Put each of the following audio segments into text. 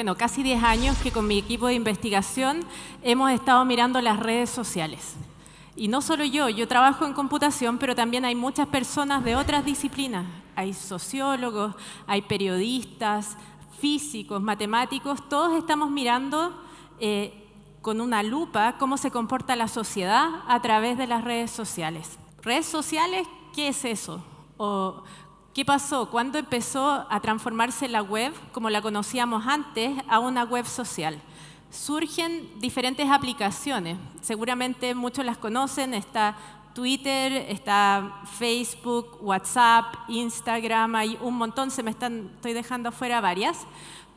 bueno, casi 10 años que con mi equipo de investigación hemos estado mirando las redes sociales. Y no solo yo, yo trabajo en computación, pero también hay muchas personas de otras disciplinas. Hay sociólogos, hay periodistas, físicos, matemáticos, todos estamos mirando eh, con una lupa cómo se comporta la sociedad a través de las redes sociales. Redes sociales, ¿qué es eso? O ¿Qué pasó? cuando empezó a transformarse la web, como la conocíamos antes, a una web social? Surgen diferentes aplicaciones, seguramente muchos las conocen, está Twitter, está Facebook, WhatsApp, Instagram, hay un montón, se me están, estoy dejando fuera varias,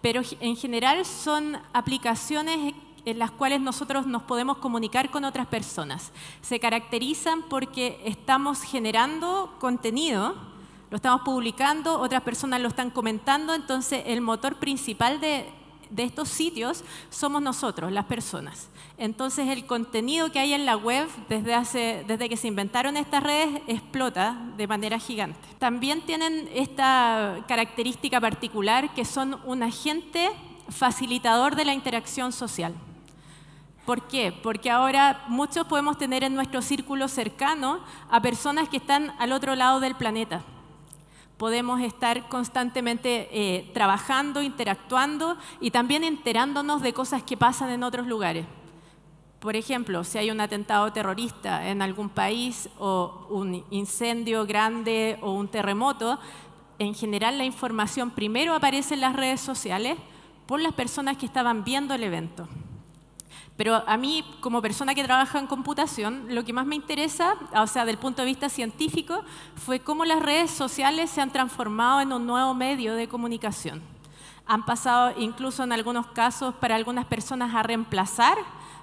pero en general son aplicaciones en las cuales nosotros nos podemos comunicar con otras personas. Se caracterizan porque estamos generando contenido, lo estamos publicando, otras personas lo están comentando, entonces el motor principal de, estos sitios somos nosotros, las personas. Entonces el contenido que hay en la web desde, hace, desde que se inventaron estas redes explota de manera gigante. También tienen esta característica particular que son un agente facilitador de la interacción social. ¿Por qué? Porque ahora muchos podemos tener en nuestro círculo cercano a personas que están al otro lado del planeta podemos estar constantemente eh, trabajando, interactuando y también enterándonos de cosas que pasan en otros lugares. Por ejemplo, si hay un atentado terrorista en algún país o un incendio grande o un terremoto, en general la información primero aparece en las redes sociales por las personas que estaban viendo el evento. Pero a mí, como persona que trabaja en computación, lo que más me interesa, o sea, del punto de vista científico, fue cómo las redes sociales se han transformado en un nuevo medio de comunicación. Han pasado incluso en algunos casos para algunas personas a reemplazar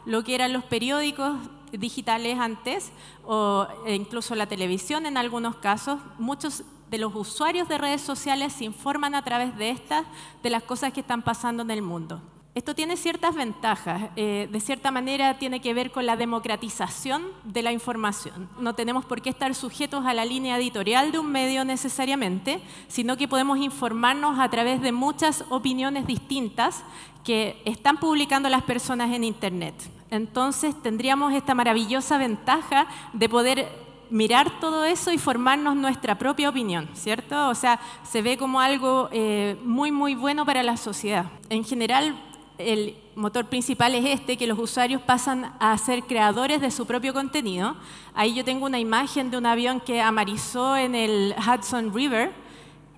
lo que eran los periódicos digitales antes o incluso la televisión en algunos casos. Muchos de los usuarios de redes sociales se informan a través de estas de las cosas que están pasando en el mundo. Esto tiene ciertas ventajas. Eh, de cierta manera tiene que ver con la democratización de la información. No tenemos por qué estar sujetos a la línea editorial de un medio necesariamente, sino que podemos informarnos a través de muchas opiniones distintas que están publicando las personas en Internet. Entonces tendríamos esta maravillosa ventaja de poder mirar todo eso y formarnos nuestra propia opinión, ¿cierto? O sea, se ve como algo eh, muy, muy bueno para la sociedad. En general, el motor principal es este, que los usuarios pasan a ser creadores de su propio contenido. Ahí yo tengo una imagen de un avión que amarizó en el Hudson River.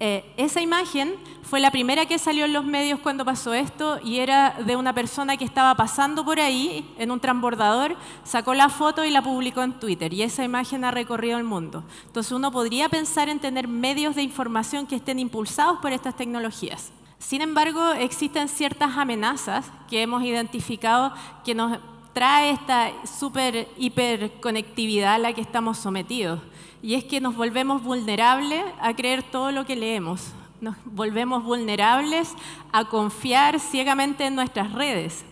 Eh, esa imagen fue la primera que salió en los medios cuando pasó esto y era de una persona que estaba pasando por ahí en un transbordador, sacó la foto y la publicó en Twitter y esa imagen ha recorrido el mundo. Entonces uno podría pensar en tener medios de información que estén impulsados por estas tecnologías. Sin embargo, existen ciertas amenazas que hemos identificado que nos trae esta super hiperconectividad a la que estamos sometidos. Y es que nos volvemos vulnerables a creer todo lo que leemos. Nos volvemos vulnerables a confiar ciegamente en nuestras redes.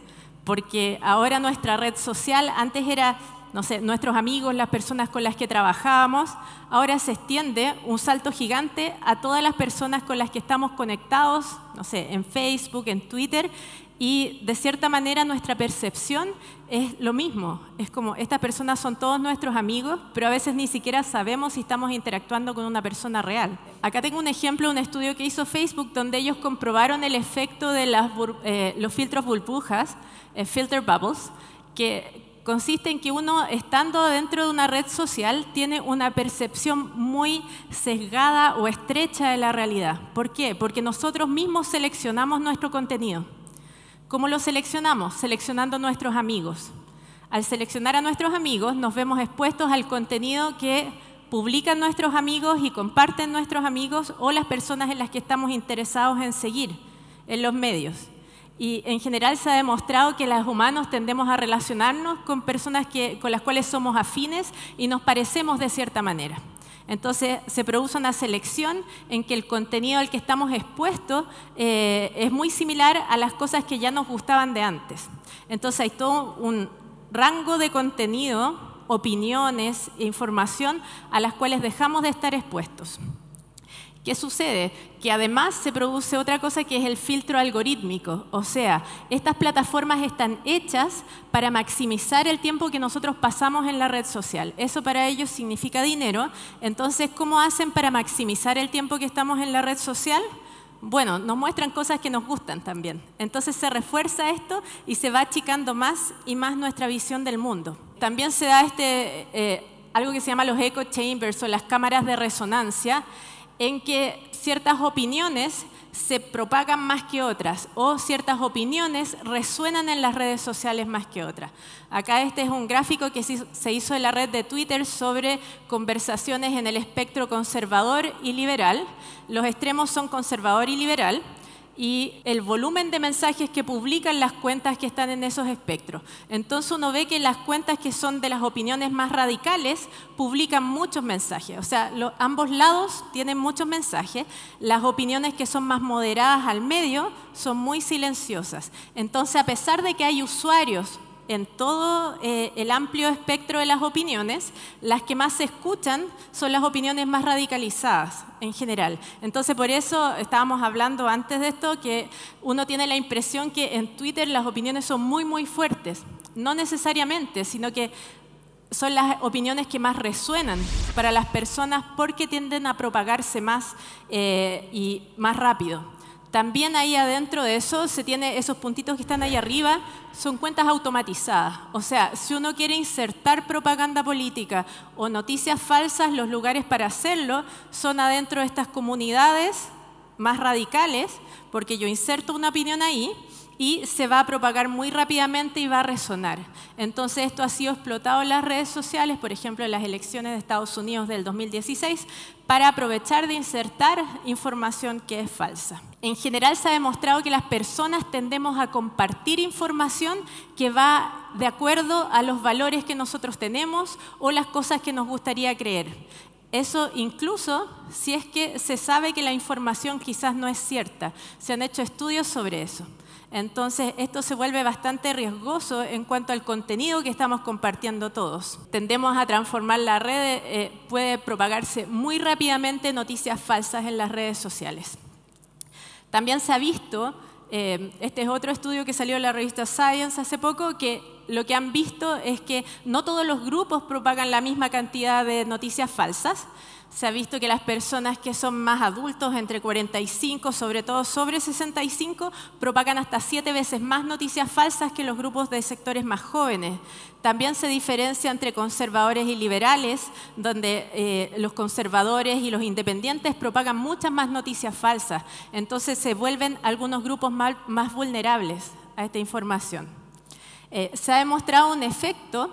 Porque ahora nuestra red social antes era no sé, nuestros amigos, las personas con las que trabajábamos, ahora se extiende un salto gigante a todas las personas con las que estamos conectados, no sé, en Facebook, en Twitter, y de cierta manera nuestra percepción es lo mismo. Es como, estas personas son todos nuestros amigos, pero a veces ni siquiera sabemos si estamos interactuando con una persona real. Acá tengo un ejemplo, de un estudio que hizo Facebook, donde ellos comprobaron el efecto de eh, los filtros burbujas, eh, filter bubbles, que consiste en que uno, estando dentro de una red social, tiene una percepción muy sesgada o estrecha de la realidad. ¿Por qué? Porque nosotros mismos seleccionamos nuestro contenido. ¿Cómo lo seleccionamos? Seleccionando nuestros amigos. Al seleccionar a nuestros amigos, nos vemos expuestos al contenido que publican nuestros amigos y comparten nuestros amigos o las personas en las que estamos interesados en seguir en los medios. Y en general se ha demostrado que los humanos tendemos a relacionarnos con personas que, con las cuales somos afines y nos parecemos de cierta manera. Entonces se produce una selección en que el contenido al que estamos expuestos eh, es muy similar a las cosas que ya nos gustaban de antes. Entonces hay todo un rango de contenido, opiniones e información a las cuales dejamos de estar expuestos. ¿Qué sucede? Que además se produce otra cosa que es el filtro algorítmico. O sea, estas plataformas están hechas para maximizar el tiempo que nosotros pasamos en la red social. Eso para ellos significa dinero. Entonces, ¿cómo hacen para maximizar el tiempo que estamos en la red social? Bueno, nos muestran cosas que nos gustan también. Entonces se refuerza esto y se va achicando más y más nuestra visión del mundo. También se da este, eh, algo que se llama los echo chambers o las cámaras de resonancia, en que ciertas opiniones se propagan más que otras o ciertas opiniones resuenan en las redes sociales más que otras. Acá este es un gráfico que se hizo en la red de Twitter sobre conversaciones en el espectro conservador y liberal. Los extremos son conservador y liberal y el volumen de mensajes que publican las cuentas que están en esos espectros. Entonces uno ve que las cuentas que son de las opiniones más radicales publican muchos mensajes. O sea, ambos lados tienen muchos mensajes. Las opiniones que son más moderadas al medio son muy silenciosas. Entonces, a pesar de que hay usuarios en todo eh, el amplio espectro de las opiniones, las que más se escuchan son las opiniones más radicalizadas en general. Entonces, por eso estábamos hablando antes de esto que uno tiene la impresión que en Twitter las opiniones son muy, muy fuertes. No necesariamente, sino que son las opiniones que más resuenan para las personas porque tienden a propagarse más eh, y más rápido. También ahí adentro de eso se tiene esos puntitos que están ahí arriba, son cuentas automatizadas. O sea, si uno quiere insertar propaganda política o noticias falsas, los lugares para hacerlo son adentro de estas comunidades más radicales, porque yo inserto una opinión ahí y se va a propagar muy rápidamente y va a resonar. Entonces esto ha sido explotado en las redes sociales, por ejemplo en las elecciones de Estados Unidos del 2016, para aprovechar de insertar información que es falsa. En general se ha demostrado que las personas tendemos a compartir información que va de acuerdo a los valores que nosotros tenemos o las cosas que nos gustaría creer. Eso incluso si es que se sabe que la información quizás no es cierta. Se han hecho estudios sobre eso. Entonces, esto se vuelve bastante riesgoso en cuanto al contenido que estamos compartiendo todos. Tendemos a transformar la red, eh, puede propagarse muy rápidamente noticias falsas en las redes sociales. También se ha visto, eh, este es otro estudio que salió en la revista Science hace poco, que lo que han visto es que no todos los grupos propagan la misma cantidad de noticias falsas, se ha visto que las personas que son más adultos, entre 45, sobre todo sobre 65, propagan hasta siete veces más noticias falsas que los grupos de sectores más jóvenes. También se diferencia entre conservadores y liberales, donde eh, los conservadores y los independientes propagan muchas más noticias falsas. Entonces se vuelven algunos grupos más, vulnerables a esta información. Eh, se ha demostrado un efecto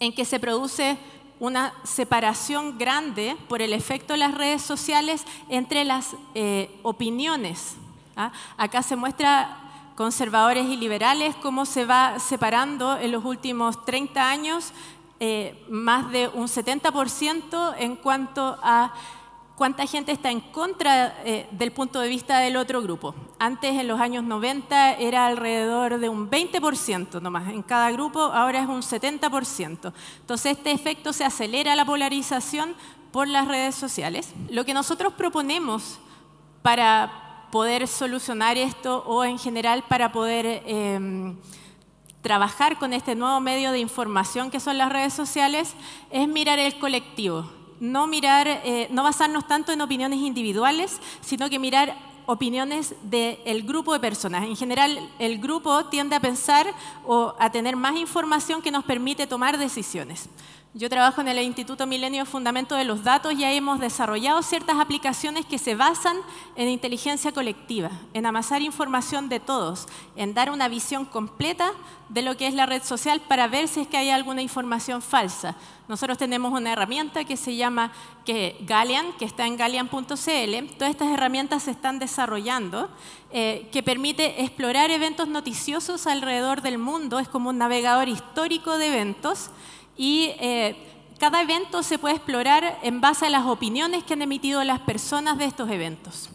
en que se produce una separación grande por el efecto de las redes sociales entre las eh, opiniones. ¿ah? Acá se muestra conservadores y liberales cómo se va separando en los últimos 30 años eh, más de un 70% en cuanto a cuánta gente está en contra eh, del punto de vista del otro grupo. Antes, en los años 90, era alrededor de un 20% nomás en cada grupo, ahora es un 70%. Entonces, este efecto se acelera la polarización por las redes sociales. Lo que nosotros proponemos para poder solucionar esto o en general para poder em, trabajar con este nuevo medio de información que son las redes sociales es mirar el colectivo no mirar, eh, no basarnos tanto en opiniones individuales, sino que mirar opiniones del grupo de personas. En general, el grupo tiende a pensar o a tener más información que nos permite tomar decisiones. Yo trabajo en el Instituto Milenio Fundamento de los Datos y ahí hemos desarrollado ciertas aplicaciones que se basan en inteligencia colectiva, en amasar información de todos, en dar una visión completa de lo que es la red social para ver si es que hay alguna información falsa. Nosotros tenemos una herramienta que se llama que que está en galean.cl. Todas estas herramientas se están desarrollando eh, que permite explorar eventos noticiosos alrededor del mundo. Es como un navegador histórico de eventos y eh, cada evento se puede explorar en base a las opiniones que han emitido las personas de estos eventos.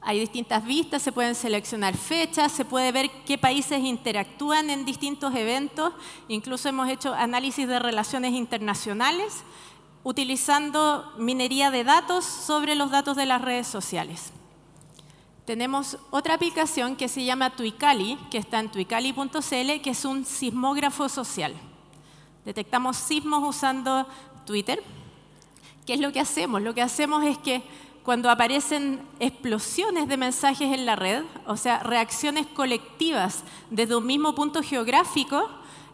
Hay distintas vistas, se pueden seleccionar fechas, se puede ver qué países interactúan en distintos eventos, incluso hemos hecho análisis de relaciones internacionales utilizando minería de datos sobre los datos de las redes sociales. Tenemos otra aplicación que se llama Tuicali, que está en tuicali.cl, que es un sismógrafo social. Detectamos sismos usando Twitter. ¿Qué es lo que hacemos? Lo que hacemos es que cuando aparecen explosiones de mensajes en la red, o sea, reacciones colectivas desde un mismo punto geográfico,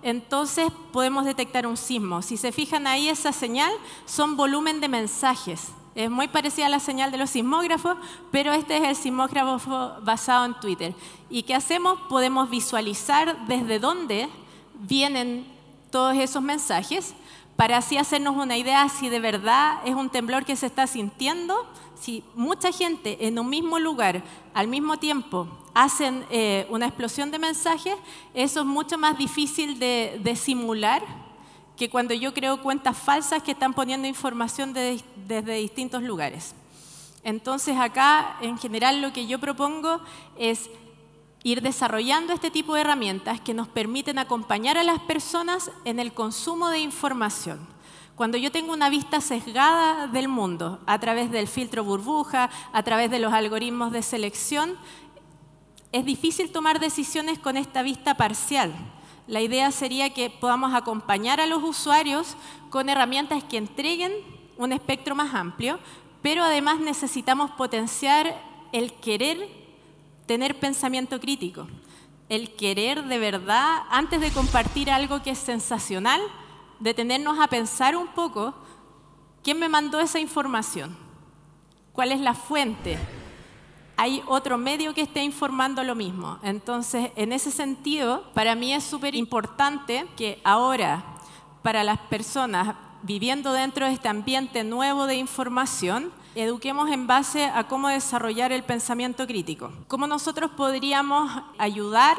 entonces podemos detectar un sismo. Si se fijan ahí, esa señal son volumen de mensajes. Es muy parecida a la señal de los sismógrafos, pero este es el sismógrafo basado en Twitter. ¿Y qué hacemos? Podemos visualizar desde dónde vienen todos esos mensajes para así hacernos una idea si de verdad es un temblor que se está sintiendo, si mucha gente en un mismo lugar al mismo tiempo hacen eh, una explosión de mensajes, eso es mucho más difícil de, simular que cuando yo creo cuentas falsas que están poniendo información desde distintos lugares. Entonces acá, en general, lo que yo propongo es ir desarrollando este tipo de herramientas que nos permiten acompañar a las personas en el consumo de información. Cuando yo tengo una vista sesgada del mundo a través del filtro burbuja, a través de los algoritmos de selección, es difícil tomar decisiones con esta vista parcial. La idea sería que podamos acompañar a los usuarios con herramientas que entreguen un espectro más amplio, pero además necesitamos potenciar el querer tener pensamiento crítico, el querer de verdad, antes de compartir algo que es sensacional, detenernos a pensar un poco quién me mandó esa información, cuál es la fuente, hay otro medio que esté informando lo mismo. Entonces, en ese sentido, para mí es súper importante que ahora, para las personas viviendo dentro de este ambiente nuevo de información, Eduquemos en base a cómo desarrollar el pensamiento crítico. ¿Cómo nosotros podríamos ayudar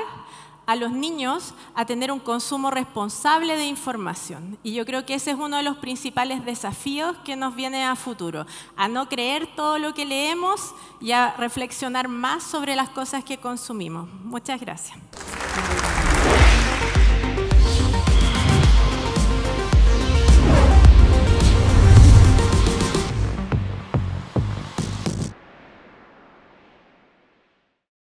a los niños a tener un consumo responsable de información. Y yo creo que ese es uno de los principales desafíos que nos viene a futuro, a no creer todo lo que leemos y a reflexionar más sobre las cosas que consumimos. Muchas gracias.